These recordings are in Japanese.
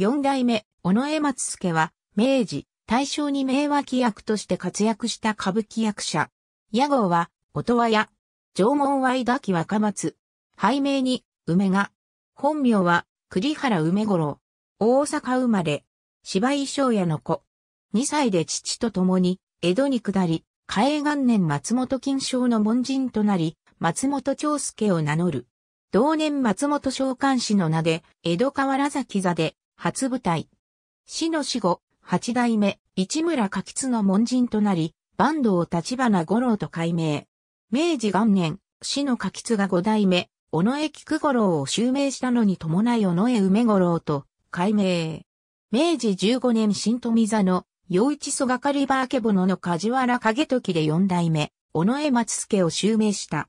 四代目、尾上松助は、明治、大正に名脇役として活躍した歌舞伎役者。屋号は、音羽屋。縄文は井崎若松。背名に、梅が。本名は、栗原梅五郎。大阪生まれ。芝居庄屋の子。2歳で父と共に、江戸に下り、嘉永元年松本金賞の門人となり、松本長介を名乗る。同年松本召喚士の名で、江戸河原崎座で、初舞台。死の死後、八代目、市村柿津の門人となり、坂東立花五郎と改名。明治元年、死の柿津が五代目、尾上菊五郎を襲名したのに伴い尾上梅五郎と改名。明治十五年新富座の、陽一曽がかりばあけぼのの梶原景時で四代目、尾上松助を襲名した。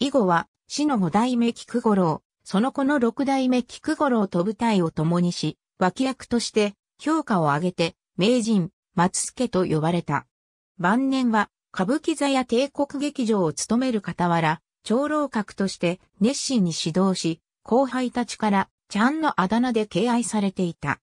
以後は、死の五代目菊五郎、その子の六代目菊五郎と舞台を共にし、脇役として評価を上げて名人、松助と呼ばれた。晩年は歌舞伎座や帝国劇場を務める傍ら、長老閣として熱心に指導し、後輩たちからちゃんのあだ名で敬愛されていた。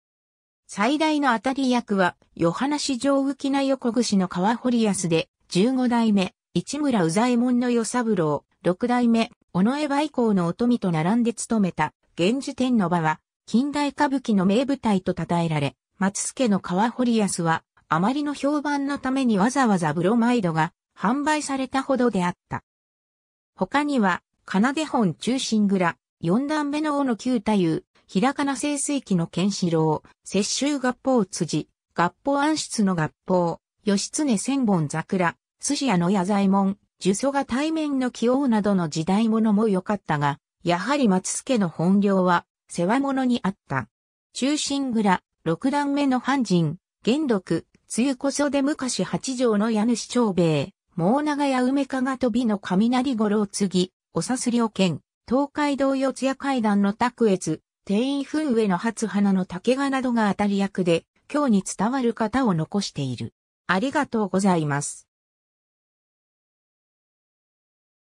最大の当たり役は、ヨハナ市上浮きな横串の川堀安で、十五代目、市村宇左衛門の与三郎、六代目、尾上梅降のお富と並んで務めた、源氏天の場は、近代歌舞伎の名舞台と称えられ、松助の川堀康は、あまりの評判のためにわざわざブロマイドが販売されたほどであった。他には、奏で本中心蔵、四段目の尾の旧太夫、ひらかな清水記の剣士郎、雪舟合法辻、合法暗室の合法、義経千本桜、寿司屋の矢左衛門、呪蘇が対面の起用などの時代物も良かったが、やはり松助の本領は、世話物にあった。中心蔵、六段目の藩人、元禄、露こそで昔八条の家主長兵衛、毛長屋梅かが飛びの雷五郎継ぎ、おさすりを剣、東海道四谷階段の卓越、定員風上の初花の竹がなどが当たり役で、今日に伝わる方を残している。ありがとうございます。